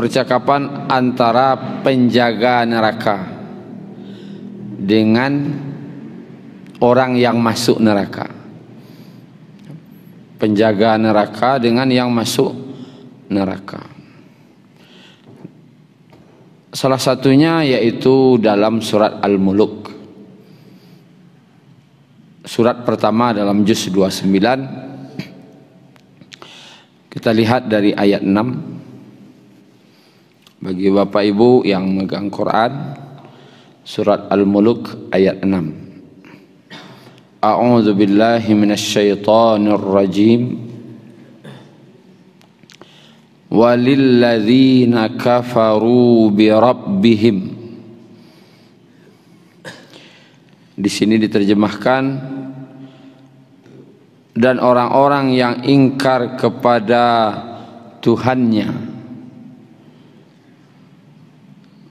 percakapan antara penjaga neraka dengan orang yang masuk neraka. Penjaga neraka dengan yang masuk neraka. Salah satunya yaitu dalam surat Al-Muluk. Surat pertama dalam juz 29 kita lihat dari ayat 6 bagi bapak ibu yang megang Quran surat Al-Muluk ayat 6 A'udzu billahi minasyaitonir rajim wal-ladzina kafaru bi rabbihim Di sini diterjemahkan dan orang-orang yang ingkar kepada Tuhannya nya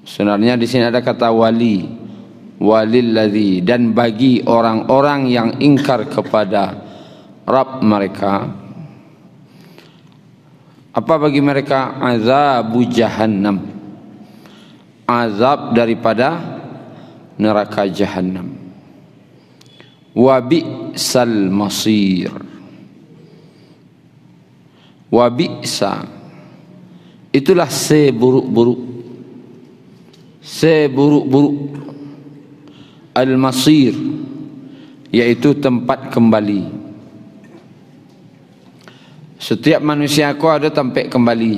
Sebenarnya di sini ada kata wali wali walilladzi dan bagi orang-orang yang ingkar kepada Rabb mereka apa bagi mereka azab jahannam azab daripada neraka jahannam wa bi'sal masir wa bi'sa itulah seburuk-buruk seburuk-buruk al-masir yaitu tempat kembali setiap manusia aku ada tempat kembali.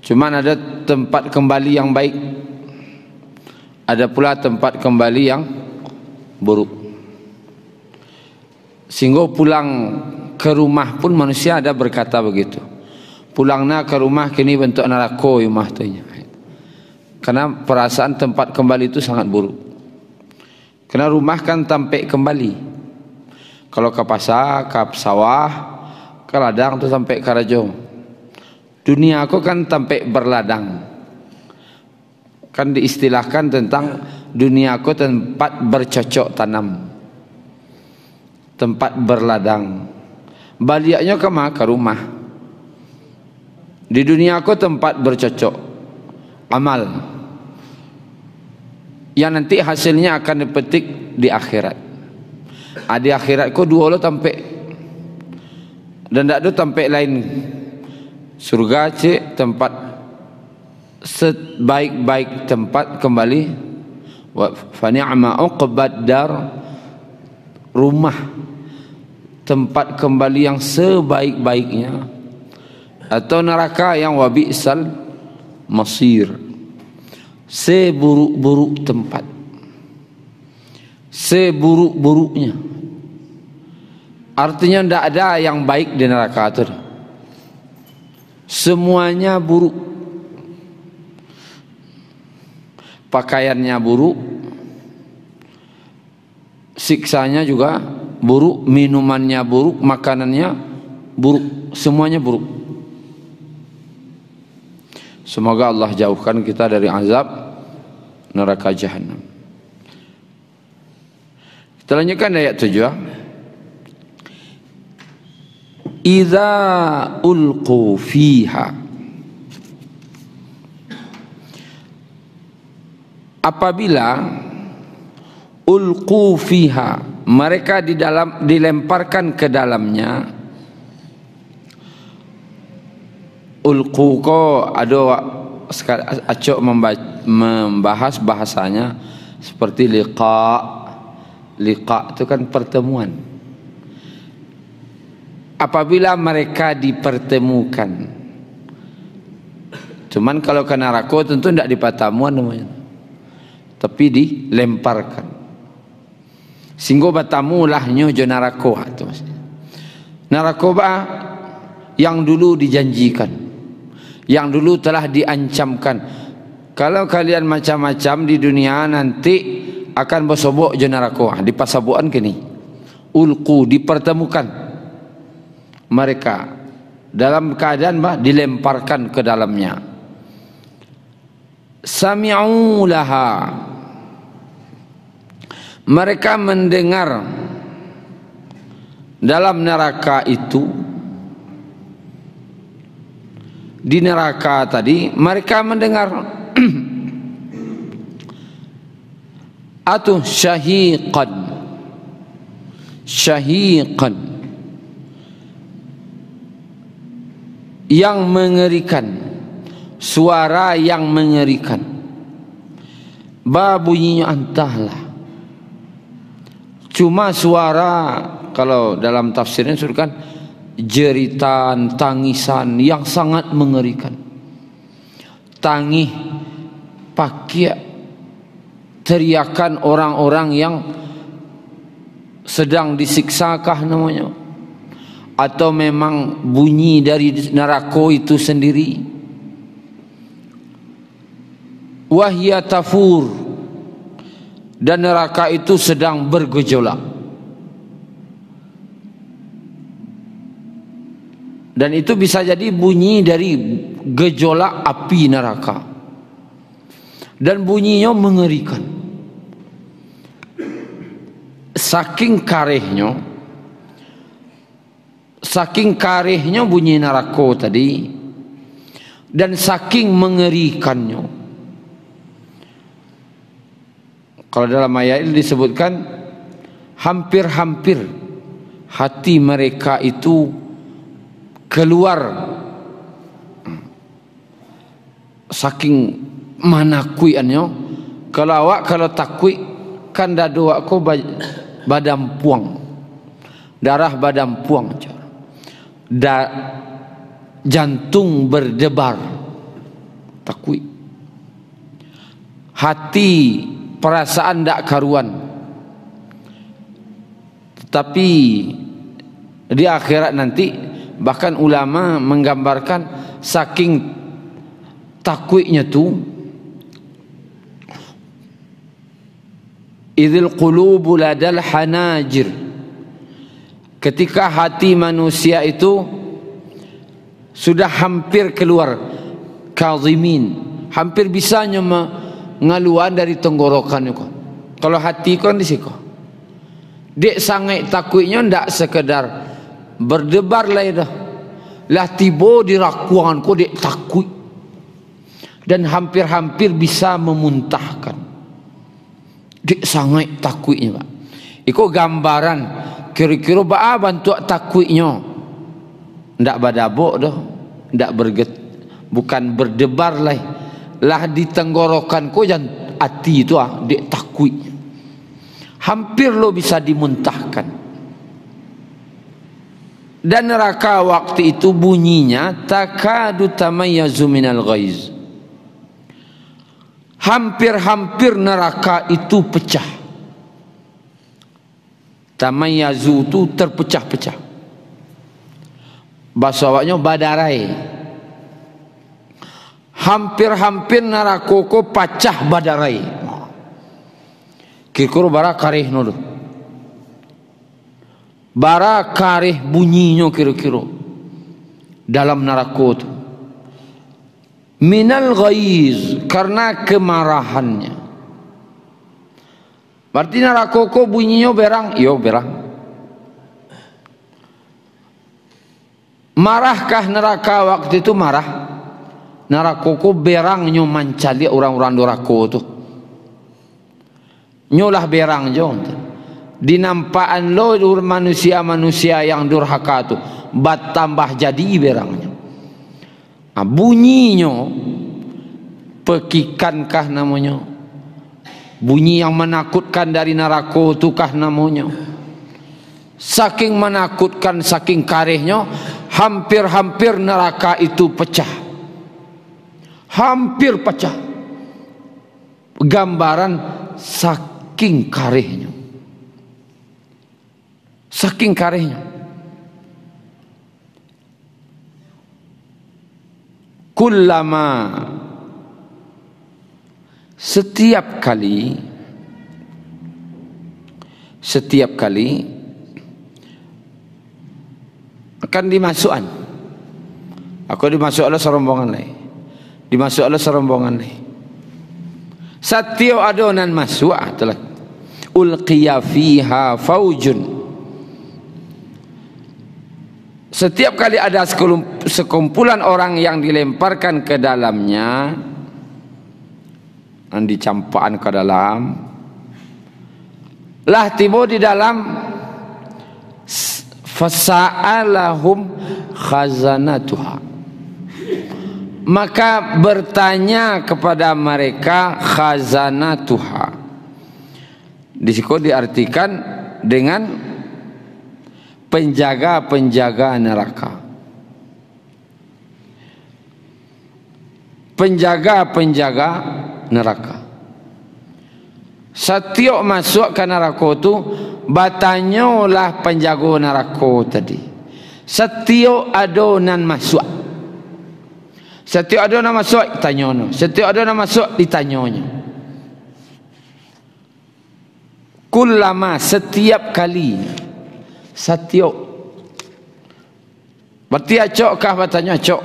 cuma ada tempat kembali yang baik ada pula tempat kembali yang buruk sehingga pulang ke rumah pun manusia ada berkata begitu pulangna ke rumah kini bentuk neraka rumah tu nya karena perasaan tempat kembali itu sangat buruk karena rumah kan tampak kembali kalau ke pasar, ke sawah ke ladang itu sampai ke rajo dunia aku kan tampak berladang kan diistilahkan tentang dunia aku tempat bercocok tanam tempat berladang baliknya ke mana? ke rumah di dunia aku tempat bercocok amal yang nanti hasilnya akan dipetik di akhirat ada ah, akhirat ko dua lo tampe dan tak tu tampe lain surga cik tempat sebaik-baik tempat kembali wa fani'ma uqbad dar rumah tempat kembali yang sebaik-baiknya atau neraka yang wabi sal masir seburuk-buruk tempat seburuk-buruknya artinya tidak ada yang baik di neraka itu semuanya buruk pakaiannya buruk siksanya juga buruk minumannya buruk makanannya buruk semuanya buruk Semoga Allah jauhkan kita dari azab neraka jahanam. Kita lanjutkan ayat tujuh. Ah. Iza ulqu fiha. Apabila ulqu fiha mereka di dalam dilemparkan ke dalamnya ulqu ko ada sekali acok membahas bahasanya seperti liqa liqa itu kan pertemuan apabila mereka dipertemukan cuman kalau kena rako tentu tidak di namanya tapi dilemparkan singgo batamu lahnya jo narako itu maksudnya narakoba yang dulu dijanjikan yang dulu telah diancamkan kalau kalian macam-macam di dunia nanti akan bersobok je neraka di pasabuan kini Ulku dipertemukan mereka dalam keadaan bah dilemparkan ke dalamnya Sami'ulaha mereka mendengar dalam neraka itu di neraka tadi mereka mendengar atuh syahiqan syahiqan yang mengerikan suara yang mengerikan babunyinya antahlah cuma suara kalau dalam tafsirnya suruhkan jeritan tangisan yang sangat mengerikan tangih pakia teriakan orang-orang yang sedang disiksa kah namanya atau memang bunyi dari neraka itu sendiri wahya tafur dan neraka itu sedang bergejolak Dan itu bisa jadi bunyi dari gejolak api neraka. Dan bunyinya mengerikan. Saking karehnya, saking karehnya bunyi neraka tadi, dan saking mengerikannya. Kalau dalam ayat ini disebutkan hampir-hampir hati mereka itu keluar saking mana kui anyo kalau awak kalau tak kui kan dadu aku badam puang darah badam puang da, jantung berdebar takui hati perasaan tak karuan tetapi di akhirat nanti bahkan ulama menggambarkan saking takwiknya tu idzil qulubu ladal hanajir ketika hati manusia itu sudah hampir keluar kazimin hampir bisanya mengaluan dari tenggorokan itu kalau hati kan di sini dek sangat takutnya tidak sekedar berdebar lah itu. Lah tiba di rakuan ku dia takut. Dan hampir-hampir bisa memuntahkan. Dia sangat takutnya pak. Iko gambaran kira-kira ba ah bantu takutnya. Ndak badabok dah, ndak berget bukan berdebar lah. Lah di tenggorokan ku jan hati itu ah dia takut. Hampir lo bisa dimuntah dan neraka waktu itu bunyinya takadu tamayyazu minal ghaiz hampir-hampir neraka itu pecah tamayyazu itu terpecah-pecah bahasa awaknya badarai hampir-hampir neraka itu pecah badarai kikur barakarih nuduh bara karih bunyinya kira-kira dalam neraka tu minal ghaiz karena kemarahannya berarti neraka ko bunyinya berang yo berang marahkah neraka waktu itu marah neraka ko berang nyo mancali orang-orang neraka tu nyolah berang jo dinampaan lo manusia-manusia yang durhaka tu bat tambah jadi berangnya nah, bunyinya pekikan kah namanya bunyi yang menakutkan dari narako tu kah namanya saking menakutkan saking karehnya hampir-hampir neraka itu pecah hampir pecah gambaran saking karehnya Saking karehnya. Kullama setiap kali setiap kali akan dimasukkan aku dimasuk oleh serombongan lain dimasuk oleh serombongan lain satio adonan masuk ah, telah ulqiya faujun Setiap kali ada sekumpulan orang yang dilemparkan ke dalamnya dan dicampakan ke dalam lah tiba di dalam fasa'alahum khazanatuha maka bertanya kepada mereka khazanatuha disitu diartikan dengan penjaga-penjaga neraka. Penjaga-penjaga neraka. Setiap masuk ke neraka itu, lah penjaga neraka tadi. Setiap adonan masuk. Setiap adonan masuk, ditanyanya. Setiap adonan masuk, ditanya Kulama setiap Setiap kali. Satiok. Berarti acok kah batanya acok.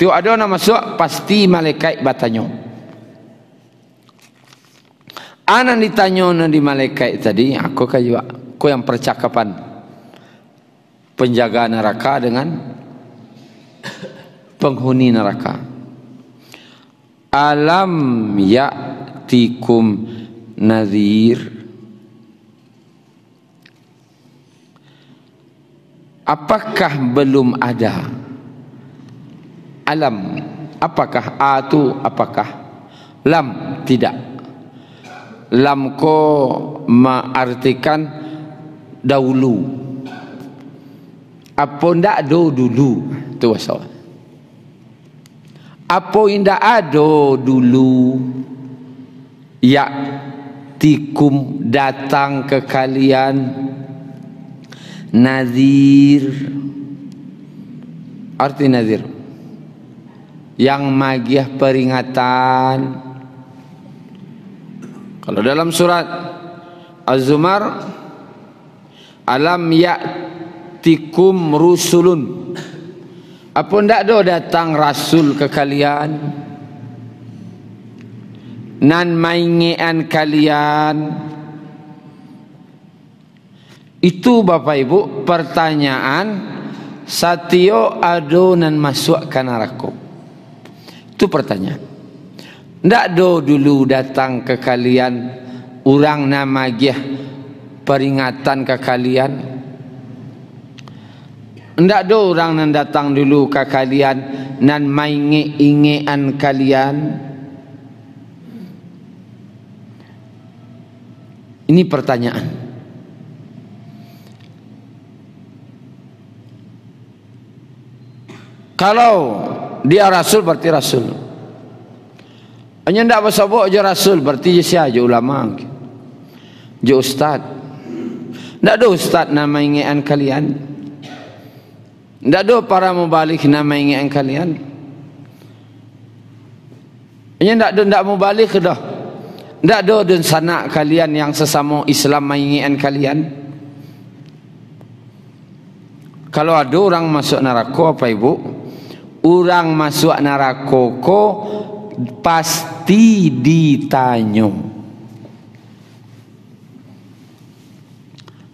Tiok ada nama masuk pasti malaikat batanya. Anak ditanya nanti di malaikat tadi, aku kah juga. Aku yang percakapan penjaga neraka dengan penghuni neraka. Alam yaktikum nazir. Nazir. apakah belum ada alam apakah a tu apakah lam tidak lam ko maartikan dahulu Apa ndak do dulu tu bahasa Apa inda ado dulu ya tikum datang ke kalian nadir arti nadir yang magiah peringatan kalau dalam surat az-zumar alam ya'tikum rusulun apa ndak do datang rasul ke kalian nan maingean kalian itu Bapak Ibu pertanyaan Satio ado nan masuk ke Itu pertanyaan. Ndak do dulu datang ke kalian urang nama gih peringatan ke kalian. Ndak do urang nan datang dulu ke kalian nan mainge ingean kalian. Ini Pertanyaan. kalau dia rasul berarti rasul hanya tidak bersabuk je rasul berarti je siah je ulama je ustaz tidak ada ustaz nama ingatan kalian tidak ada para mubalik nama ingatan kalian hanya tidak ada tidak mubalik dah tidak ada dan sanak kalian yang sesama Islam mengingatkan kalian. Kalau ada orang masuk neraka apa ibu? Orang masuk neraka ko pasti ditanya.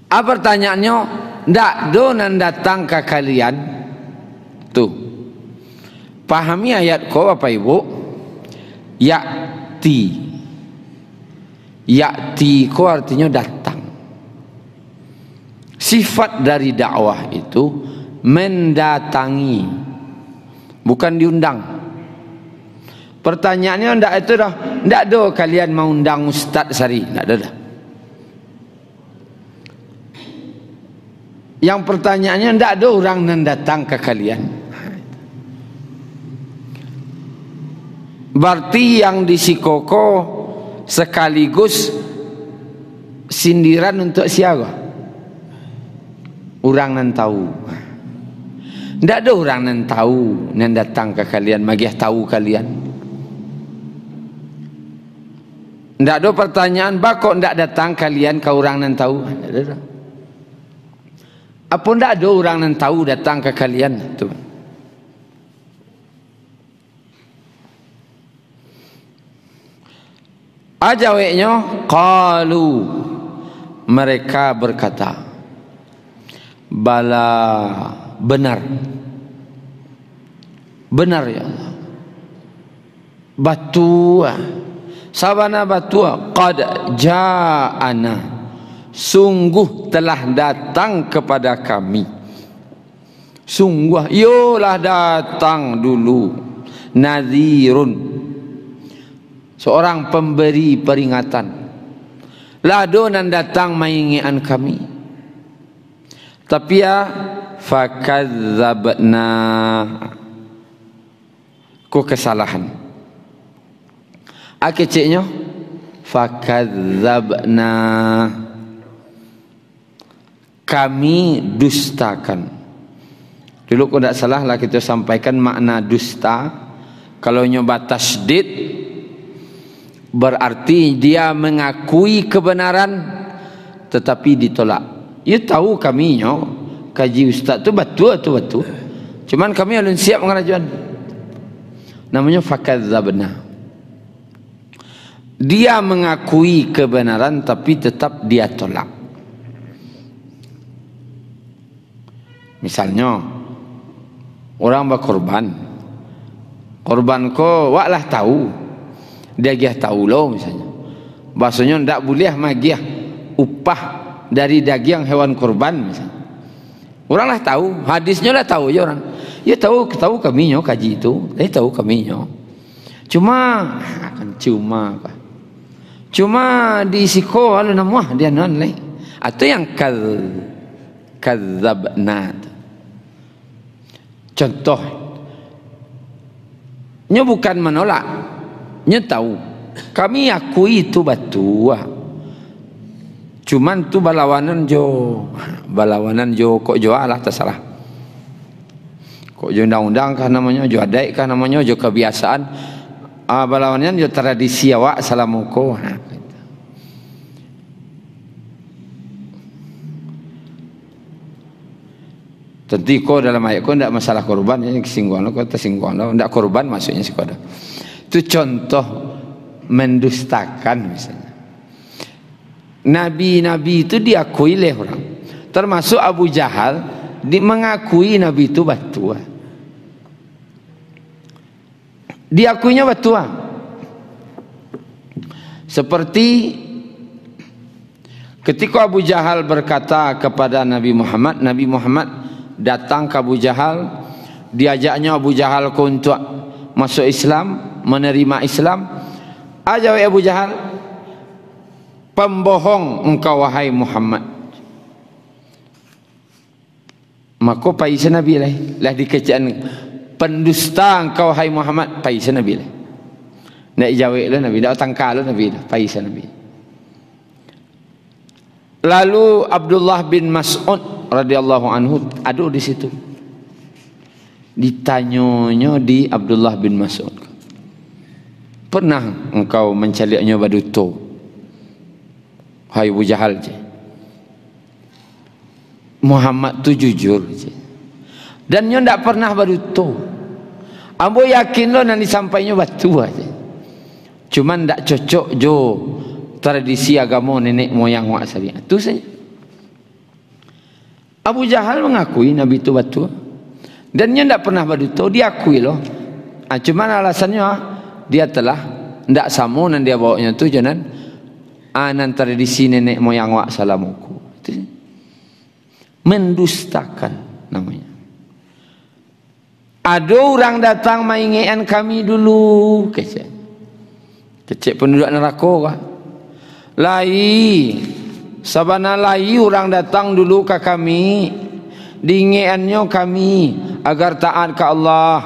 apa ah, pertanyaannya ndak donan datang ke kalian tu? pahami ayat ko apa ibu yakti yakti ko artinya datang sifat dari dakwah itu mendatangi bukan diundang pertanyaannya tidak itu dah tidak ada kalian mau undang ustaz sari tidak ada dah yang pertanyaannya tidak ada orang yang datang ke kalian berarti yang di sikoko sekaligus sindiran untuk siapa orang yang tahu tahu tidak ada orang yang tahu yang datang ke kalian, magih tahu kalian. Tidak ada pertanyaan, bakok tidak datang kalian ke orang yang tahu. Apa tidak ada orang yang tahu datang ke kalian tu? Aja weknya kalu mereka berkata bala benar benar ya Allah batu sabana batu qad ja'ana sungguh telah datang kepada kami sungguh yolah datang dulu nazirun seorang pemberi peringatan ladonan datang mengingatkan kami tapi ya fakadzabna ku kesalahan a kecilnya fakadzabna kami dustakan dulu kau tak salah lah kita sampaikan makna dusta kalau nyoba tasdid berarti dia mengakui kebenaran tetapi ditolak ia ya tahu kami nyok kaji ustaz tu betul tu betul. Cuman kami belum siap mengajar. Namanya fakadzabna. Dia mengakui kebenaran tapi tetap dia tolak. Misalnya orang berkorban. Korban ko waklah tahu. Dia gih tahu lo misalnya. Bahasanya ndak boleh magih upah dari daging hewan korban misalnya. Oranglah tahu, hadisnya lah tahu ya orang. Ya tahu, tahu kami nyo kaji itu, tapi tahu kami nyo. Cuma akan ah, cuma apa? Cuma di siko alu namu dia non leh. Atau yang kal kadzab nad. Contoh. Nyo bukan menolak. Nyo tahu. Kami akui itu batuah. Cuman tu balawanan jo, balawanan jo kok jo alah tersalah. Kok jo undang-undang kah namanya, jo adai, kah namanya, jo kebiasaan. Ah, balawanan jo tradisi awak salamuko. Ha. Tentu kau dalam ayat kau tidak masalah korban, ini kesinggungan lo, kau tersinggungan lo, tidak korban maksudnya sih kau Itu contoh mendustakan misalnya nabi-nabi itu diakui oleh orang. Termasuk Abu Jahal di mengakui nabi itu batua. Diakuinya batua. Seperti ketika Abu Jahal berkata kepada Nabi Muhammad, Nabi Muhammad datang ke Abu Jahal, diajaknya Abu Jahal untuk masuk Islam, menerima Islam. Ajawi Abu Jahal, pembohong engkau wahai Muhammad. Maka paisa Nabi lah. Lah dikecian pendusta engkau wahai Muhammad. Paisa Nabi lah. Nak jawab lah Nabi. Nak tangkal lah Nabi lah. Paisa Nabi. Lalu Abdullah bin Mas'ud radhiyallahu anhu ada di situ. Ditanyonyo di Abdullah bin Mas'ud. Pernah engkau mencalinya badut tu? Hai Abu Jahal je. Muhammad tu jujur je. Dan nyo ndak pernah baruto. Ambo yakin lo nanti sampainyo batu aja. Cuman ndak cocok jo tradisi agama nenek moyang wak sari. Tu saja. Abu Jahal mengakui Nabi itu batu. Dan nyo ndak pernah baruto diakui lo. Ah Cuma alasannya dia telah ndak samo nan dia bawanya tu jenan anan tradisi nenek moyang wak salamuku. Itu. Mendustakan namanya. Ada orang datang maingean kami dulu. kecik, kecik penduduk neraka kah? Lai. Sabana lai orang datang dulu ke kami. Dingeannya kami. Agar taat ke Allah.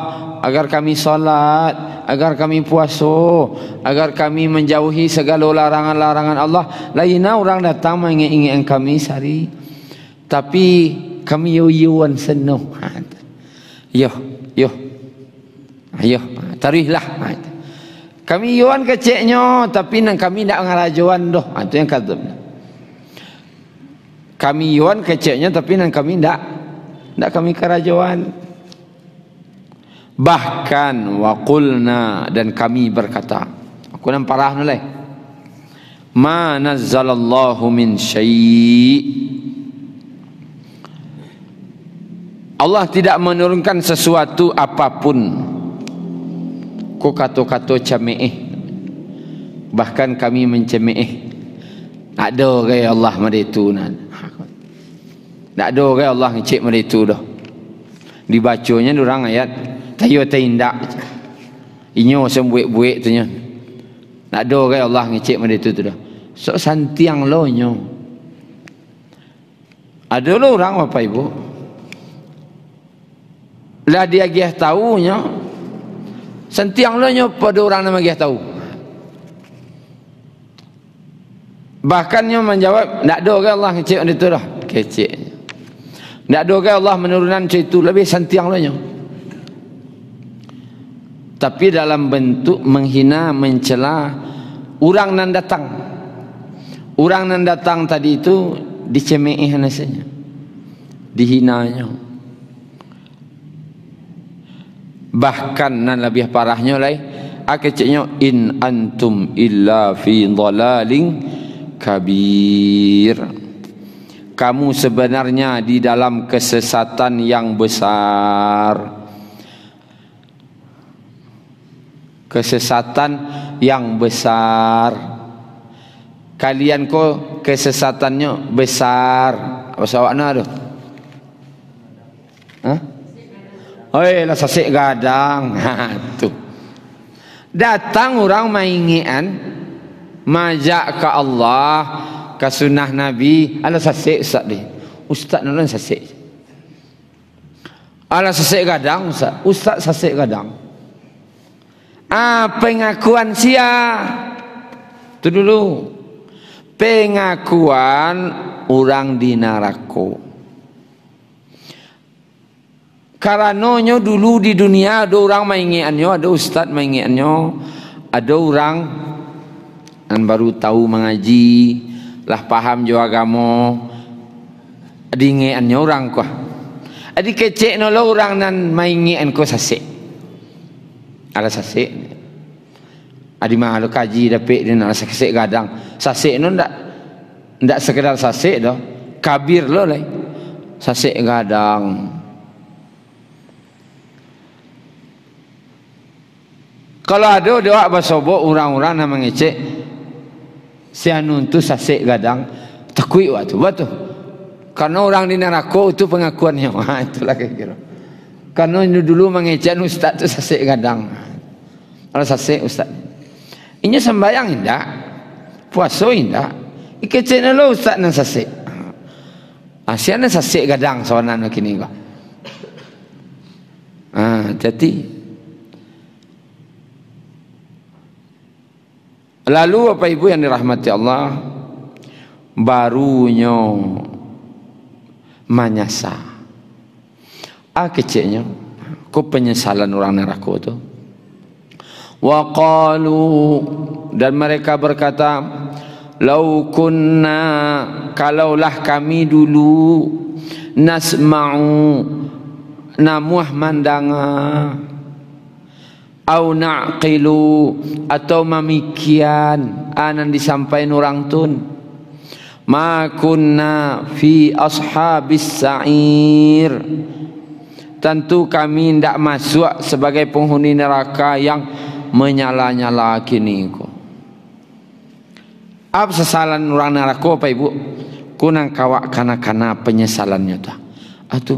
Agar kami salat agar kami puasa agar kami menjauhi segala larangan-larangan Allah lain orang datang mengingat-ingat kami sari, tapi kami yuyuan senuh yo yo ayo tarihlah kami yuan keceknya tapi nang kami ndak ngarajuan doh itu ha, yang kadzub kami yuan keceknya tapi nang kami ndak ndak kami kerajaan bahkan waqulna dan kami berkata aku nan parah nule ma nazzalallahu min syai Allah tidak menurunkan sesuatu apapun ku kata kato cemeh bahkan kami mencemeh tak ada gaya Allah meritu nan tak ada gaya Allah ngecek itu dah dibacanya durang ayat Tayo tak indak. Inyo sembuik-buik tu nya. Nak do gay Allah ngecek mana itu tu dah. Sok santiang lo nyo. Ada lo orang apa ibu? Lah dia gih tahu nyo. Santiang lo nyo pada orang nama gih tahu. Bahkan nyo menjawab nak do gay Allah ngecek mana itu dah. Kecek. Nak do gay Allah menurunan cerita lebih santiang lo nyo tapi dalam bentuk menghina mencela orang nan datang orang nan datang tadi itu dicemeih nasanya dihinanya bahkan nan lebih parahnya lai akecnya in antum illa fi dhalalin kabir kamu sebenarnya di dalam kesesatan yang besar. kesesatan yang besar kalian ko kesesatannya besar apa sawakna tu ha oi lah sasik gadang ha tu datang orang maingian majak ke Allah ke sunnah nabi ala sasik ustaz ni ustaz nolong sasik ala sasik gadang ustaz ustaz sasik gadang Ah, pengakuan sia. Itu dulu. Pengakuan orang di naraku. Karena Karanonyo dulu di dunia ada orang mainnya mengingatnya, ada ustaz mengingatnya, ada orang yang baru tahu mengaji, lah paham jo agama. Adingeannya orang kuah. Adi kecek nolo orang nan mainnya ko sasek ala sasik adi malu kaji dapat dia nak ala sasik gadang sasik tu ndak ndak sekedar sasik tu kabir lo lah sasik gadang kalau ada dia basobo orang-orang nak mengecek si anun tu sasik gadang takui waktu betul karena orang di neraka itu pengakuannya ha itulah kira-kira Karena ini dulu mengejar ustaz itu sasik kadang. Kalau sasik ustaz. Ini sembahyang indah. Puasa indah. Ini kecilnya lo ustaz yang sasik. Asyik ah, yang sasik kadang soalan begini. Ah, jadi. Lalu apa Ibu yang dirahmati Allah. Barunya. Manyasah. A ah, kecilnya ku penyesalan orang neraka itu wa qalu dan mereka berkata law kunna kalaulah kami dulu nasma'u namuah mandanga au naqilu atau mamikian anan disampaikan orang tun ma kunna fi ashabis sa'ir tentu kami tidak masuk sebagai penghuni neraka yang menyala-nyala kini ko. Apa sesalan orang neraka apa ibu? nang kawak karena karena penyesalannya tu. Atu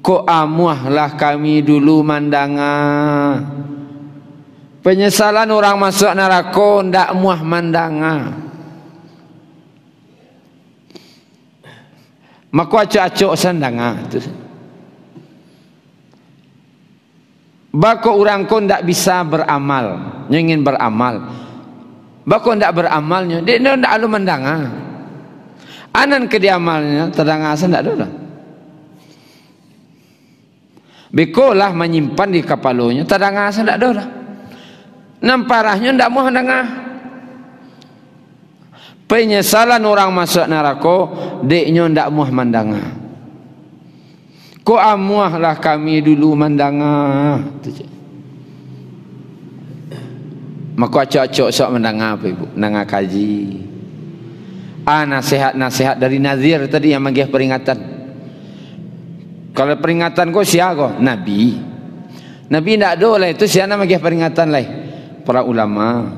ko amuahlah kami dulu mandanga. Penyesalan orang masuk neraka tidak muah mandanga. Maku acu-acu sandanga Bako orang kau tidak bisa beramal. Nyo ingin beramal. Bako tidak beramal. dia tidak alu mendanga. Anan ke dia amalnya terdanga asa tidak dulu. Bikolah menyimpan di kapalonya terdanga asa tidak dulu. Namparahnya tidak mau mendanga. Penyesalan orang masuk neraka, deknya tidak mau mendanga. Ko amuahlah kami dulu mandanga. Maka cocok sok mendengar apa ibu? Nanga kaji. Ah nasihat-nasihat dari Nazir tadi yang manggil peringatan. Kalau peringatan ko sia ko nabi. Nabi ndak do lah itu sia nama peringatan lah. Para ulama.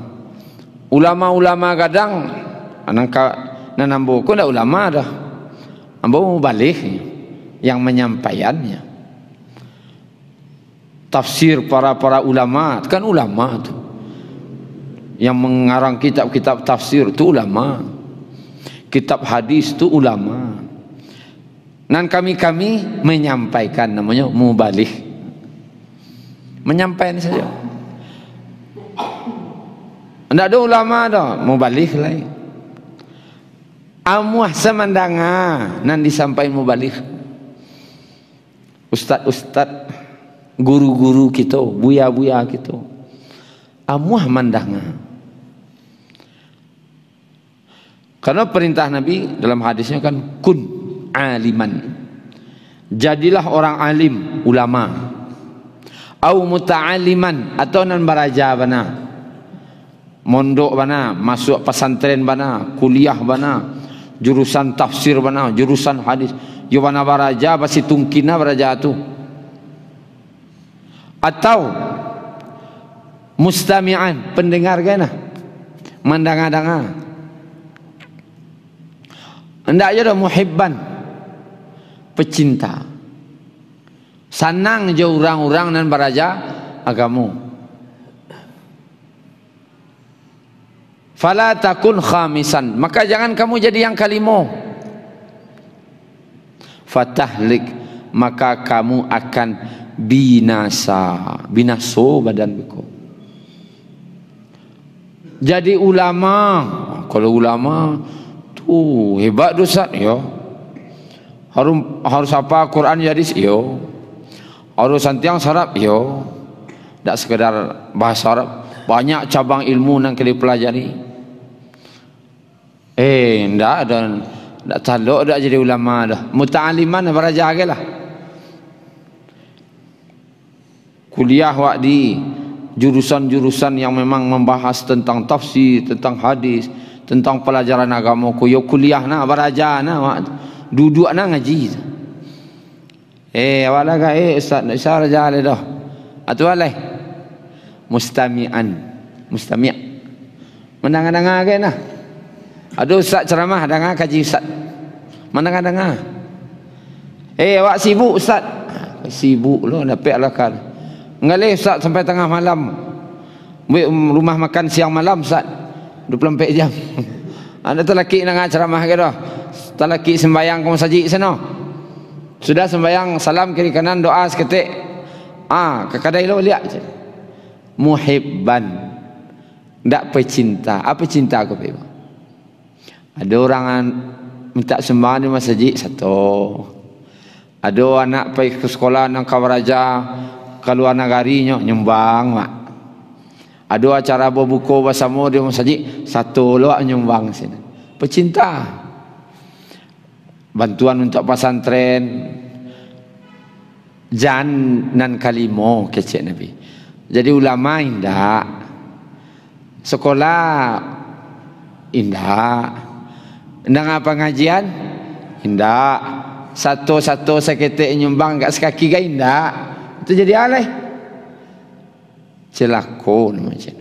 Ulama-ulama kadang anang ka nanambo ko ndak ulama dah. Ambo balik yang menyampaikannya tafsir para para ulama kan ulama tu yang mengarang kitab-kitab tafsir tu ulama kitab hadis tu ulama dan kami kami menyampaikan namanya mubalih menyampaikan saja anda ada ulama ada mubalih lain amuah semandanga nan disampaikan mubalih ustaz-ustaz guru-guru kita buya-buya kita amuah mandanga karena perintah nabi dalam hadisnya kan kun aliman jadilah orang alim ulama au muta'aliman atau nan baraja bana mondok bana masuk pesantren bana kuliah bana jurusan tafsir bana jurusan hadis Yobana baraja basi tungkina baraja tu Atau Mustami'an Pendengar kan Mandanga-danga Tidak ada muhibban Pecinta Sanang je orang-orang dan baraja agamu. Fala takun khamisan. Maka jangan kamu jadi yang kalimau fatahlik maka kamu akan binasa binaso badan beko jadi ulama kalau ulama tu hebat dosa yo harus harus apa Quran jadi yo harus santiang sarap yo tak sekedar bahasa Arab banyak cabang ilmu yang kita pelajari eh tidak dan tak taluk dah jadi ulama dah. Muta'aliman dah belajar ke lah. Kuliah wak di jurusan-jurusan yang memang membahas tentang tafsir, tentang hadis, tentang pelajaran agama. Kau kuliah nak belajar nak wak duduk nak ngaji. Eh, awak lah eh, ustaz nak syarjah le dah. Atu ah, alai. Mustami'an. Mustami' menang dengar ke okay, nah ada ustaz ceramah dengar kaji ustaz. Mana dengar? Eh, hey, awak sibuk ustaz? Ah, sibuk lo lah, dapat alakan. Ngalih ustaz sampai tengah malam. Buat rumah makan siang malam ustaz. 24 jam. Ada tu laki dengar ceramah ke dah? Tak laki sembahyang kau masjid sana. Sudah sembahyang salam kiri kanan doa seketik. Ah, ha, kadai lo lihat je. Muhibban. Tak pecinta. Apa cinta aku pergi? ada orang minta sembahan di masjid satu ada anak pergi ke sekolah nang kawaraja ke luar negari nyumbang mak ada acara bahasa bersama di masjid satu luar nyumbang sini pecinta bantuan untuk pesantren jan nan kalimo kecik nabi jadi ulama indah sekolah indah dengar pengajian indah satu-satu sekitik nyumbang enggak sekaki ga indah itu jadi aneh celaku macam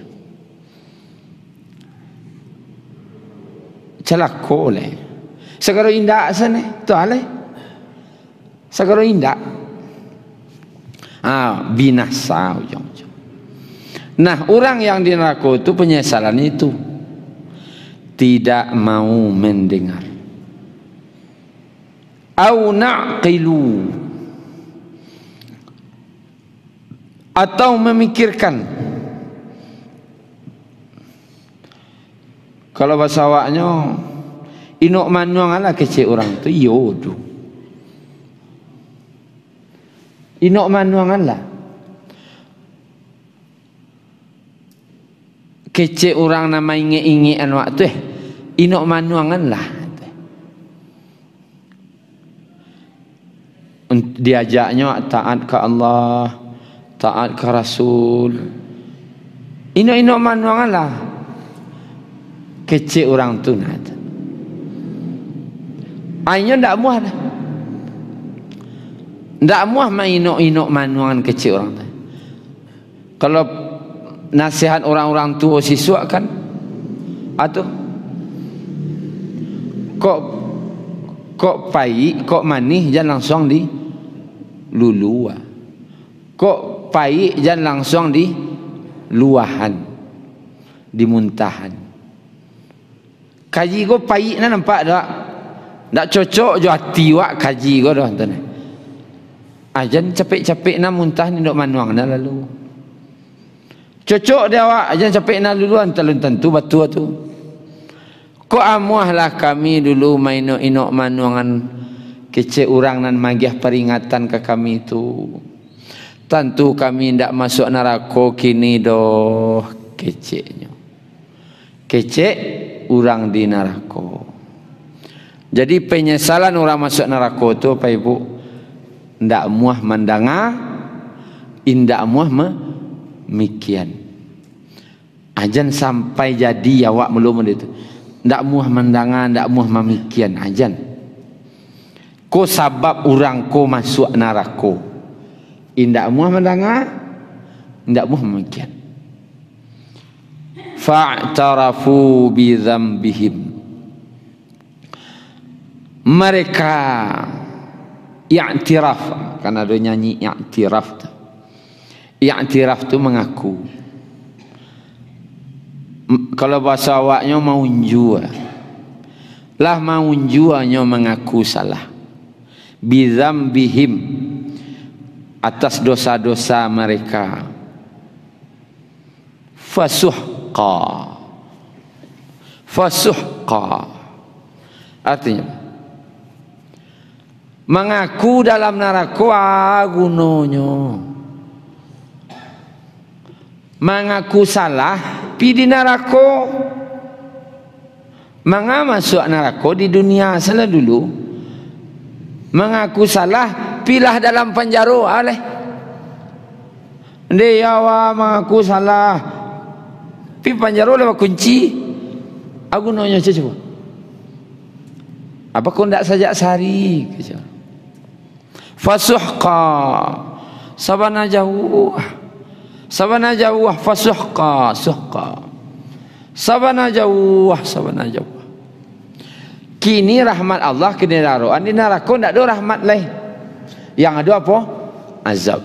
celaku le sekarang indah sana tu aneh sekarang indah ha, ah binasa ujung-ujung nah orang yang di neraka itu penyesalan itu tidak mau mendengar au naqilu atau memikirkan kalau bahasa awaknya inok manyong ala kecil orang tu yodu inok manyong Allah kece orang nama inge-inge anu waktu eh inok manuangan lah diajaknya taat ke Allah taat ke Rasul inok-inok manuangan lah kece orang tu nak, ainya ndak muah dah ndak muah main inok-inok manuangan kece orang tu kalau nasihat orang-orang tua siswa kan atau kok kok pahit kok manih jangan langsung di lulua kok pahit jangan langsung di luahan dimuntahan kaji kau pahit nak nampak tak tak cocok jo hati wak kaji kau dah tuan ajan ah, capek-capek nak muntah ni dok manuang dah lalu Cocok dia awak aja capek nak duluan telun tentu batu tu. Ko amuahlah kami dulu maino inok manuangan kece urang nan magih peringatan ke kami tu. Tentu kami ndak masuk neraka kini doh kecenya. Kece urang di neraka. Jadi penyesalan orang masuk neraka tu, apa ibu? Ndak muah mandanga, indak muah me mikian ajan sampai jadi awak belum itu Tak muah mandangan tak muah memikian, ajan ko sabab orang ko masuk neraka indak muah mandangan indak muah memikian. fa'tarafu bi dzambihim mereka i'tiraf karena ada nyanyi i'tiraf tuh i'tiraf itu mengaku kalau bahasa awaknya mau jua lah. lah mau juanya mengaku salah bizam bihim atas dosa-dosa mereka fasuhqa fasuhqa artinya mengaku dalam neraka gunonyo ah, mengaku salah pidi narako Mengapa masuk narako di dunia sana dulu mengaku salah pilah dalam penjara oleh ndai ya awa mengaku salah pi penjara lewat kunci aku nanya saja cuba apa kau tidak sajak sari kata fasuhqa sabana jauh sabana jawah fasuhqa suhqa sabana jawah sabana jawah kini rahmat Allah kini daruan di neraka tidak ada rahmat lain yang ada apa azab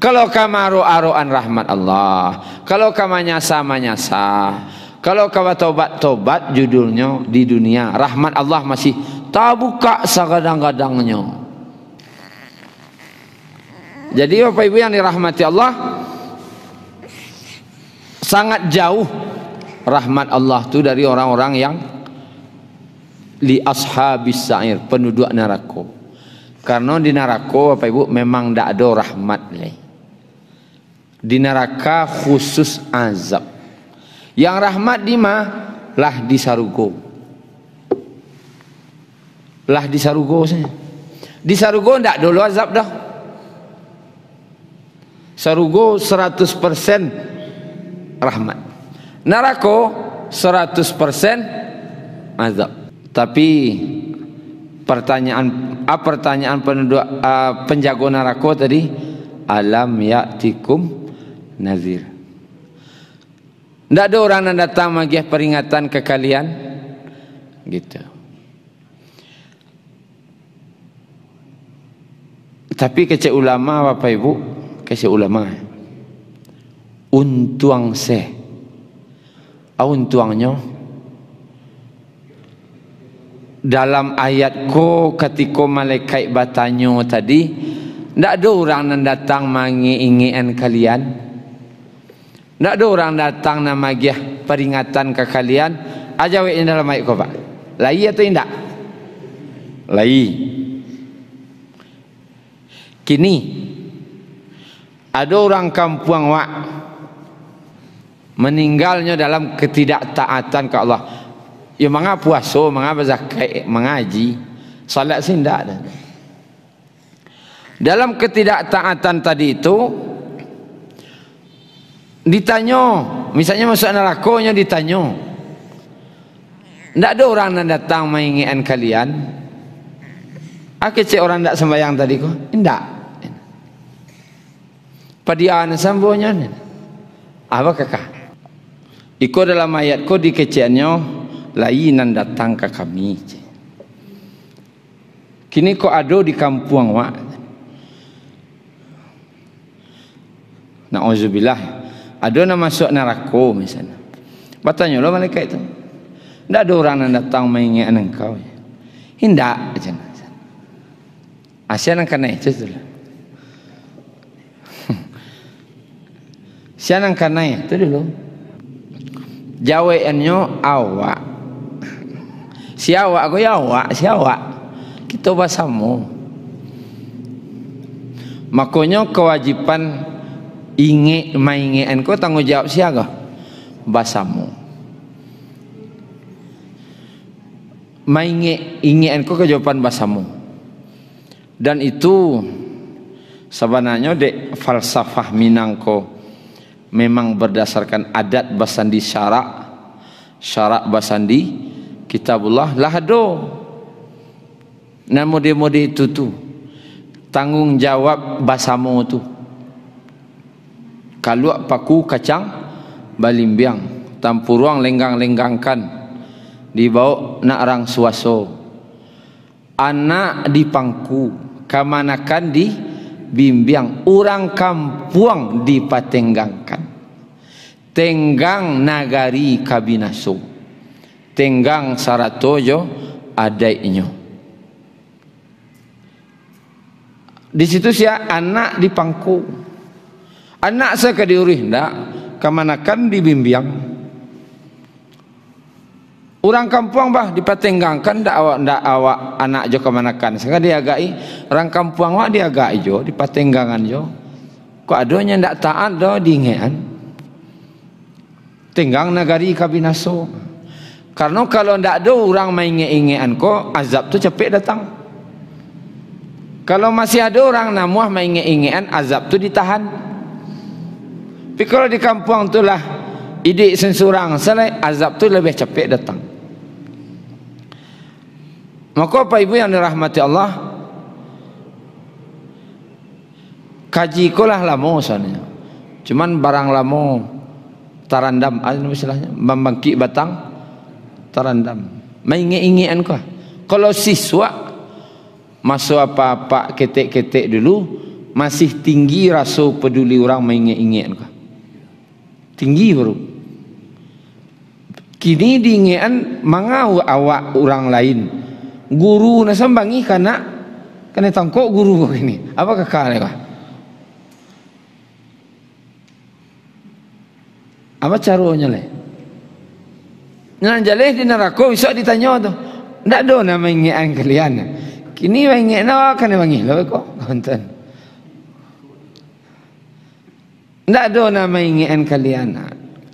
kalau kamu kamaru aruan rahmat Allah kalau kamu nyasa nyasa kalau kamu tobat tobat judulnya di dunia rahmat Allah masih tak buka segadang-gadangnya jadi Bapak Ibu yang dirahmati Allah sangat jauh rahmat Allah itu dari orang-orang yang li ashabis sa'ir penduduk neraka karena di neraka Bapak Ibu memang tidak ada rahmat ni di neraka khusus azab yang rahmat di mah lah di sarugo lah di sarugo sih di sarugo tidak dulu azab dah sarugo 100% rahmat neraka 100% mazhab tapi pertanyaan apa ah, pertanyaan penduduk uh, penjaga neraka tadi alam ya'tikum nazir tidak ada orang yang datang magih peringatan ke kalian gitu tapi kecil ulama bapak ibu kecil ulama untuang se au untuangnya dalam ayat ko ketika malaikat batanyo tadi ndak ada orang nan datang mangi ingian kalian ndak ada orang datang nan magih peringatan ke kalian aja wek dalam ayat ko pak lai atau indak lai kini ada orang kampung wak meninggalnya dalam ketidaktaatan ke Allah. Ya mengapa puasa, mengapa zakat, mengaji, solat sindak dan dalam ketidaktaatan tadi itu ditanya misalnya masuk neraka nya ditanya ndak ada orang yang datang mengingatkan kalian Aku ah, cek orang ndak sembahyang tadi ko Tidak. padian sambonya apa kakak Iko dalam ayat ko di keciannya lainan datang ke kami. Kini ko ado di kampung Na Na'udzubillah. Ada nak masuk neraka misalnya. Batanya lo malaikat itu. Tidak ada orang yang datang mengingat engkau. Tidak. aja. nak kena itu dulu. Siapa nak kena Itu dulu jawe enyo awak si awak aku ya awak si awak kita bahasamu makonyo kewajiban inge mainge enko tanggung jawab si aga bahasamu mainge inge enko kejawaban bahasamu dan itu sebenarnya dek falsafah minangko memang berdasarkan adat basandi syarak syarak basandi kitabullah lahdo namo demo de itu tu tanggungjawab basamo tu kalau paku kacang balimbiang tampuruang lenggang-lenggangkan dibawa nak rang suaso anak dipangku kamanakan di bimbing orang kampung dipatenggangkan tenggang nagari Kabinasu, tenggang saratojo ada inyo. di situ sih anak dipangku anak saya sekadiurih ndak kamanakan dibimbing Orang kampung bah dipatenggang kan dak awak dak awak anak jo ke manakan. Sehingga dia agai orang kampung wak dia agai jo dipatenggangan jo. Ko adonya ndak taat do dingean. Tenggang nagari kabinaso. Karena kalau ndak ada orang mainge-ingean ko azab tu cepek datang. Kalau masih ada orang namuah mainge-ingean azab tu ditahan. Tapi kalau di kampung itulah idik sensurang selai azab tu lebih cepat datang maka apa ibu yang dirahmati Allah kaji kolah lama sana cuman barang lama tarandam apa istilahnya membangkit batang tarandam mengingat-ingatan kau kalau siswa masa apa-apa ketik-ketik dulu masih tinggi rasa peduli orang mengingat-ingatan kau tinggi baru kini diingian mangau awak orang lain guru nasambangi karena kena tangkok guru ini apa kakak ya apa caranya le nyanjale di neraka bisa ditanya tu ndak do nama ingian kalian kini ingean awak kena bangi lo kok konten Tidak ada nama ingin kalian.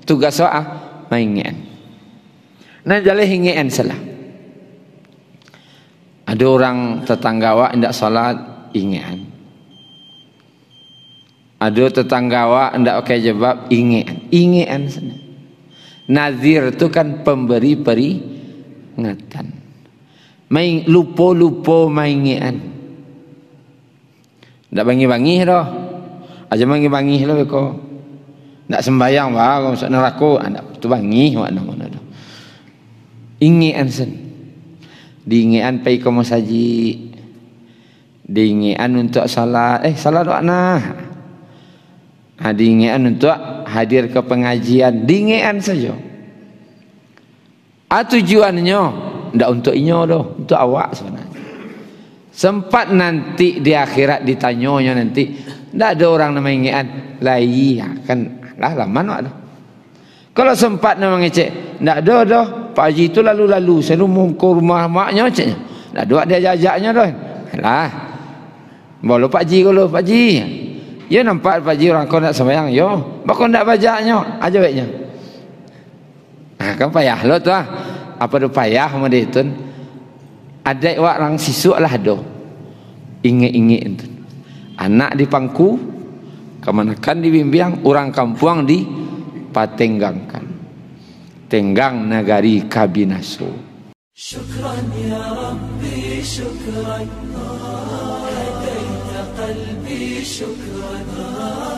Tugas soa, mengingin. Nah jadi ingin salah. Ada orang tetangga wa tidak salat ingin. Ada tetangga wa tidak okey jebab ingin. Ingin sana. Nazir itu kan pemberi peri ingatan. Lupo lupo mengingin. Tidak bangi bangi dah aja mangi bangih lah beko nak sembayang wah kau masuk neraka anak tu bangih wah nak mana tu ingian sen diingian pai kau masaji diingian untuk salat eh salat doa nah ah, diingian untuk hadir ke pengajian diingian saja Atu ah, tujuannya ndak untuk inyo do untuk awak sebenarnya sempat nanti di akhirat ditanyonya nanti tidak ada orang nama ingat lai ah, kan lah lama nak tu. Kalau sempat nama ngecek, tidak ada dah. Pak Haji itu lalu-lalu, saya rumah ke rumah maknya ceknya. Tidak ada dia jajaknya dah. Lah. Bolo Pak Haji kalau Pak Haji. Ya nampak Pak Haji orang kau nak sembahyang, yo. Bak kau nak bajaknya, aja baiknya. Ah kan payah lo tu ah. Apa tu payah Ada itu? orang sisuk lah doh. Ingat-ingat itu anak di pangku kemanakan dibimbing orang kampuang di patenggangkan tenggang nagari kabinaso syukran ya rabbi syukran لدي قلبي شكرا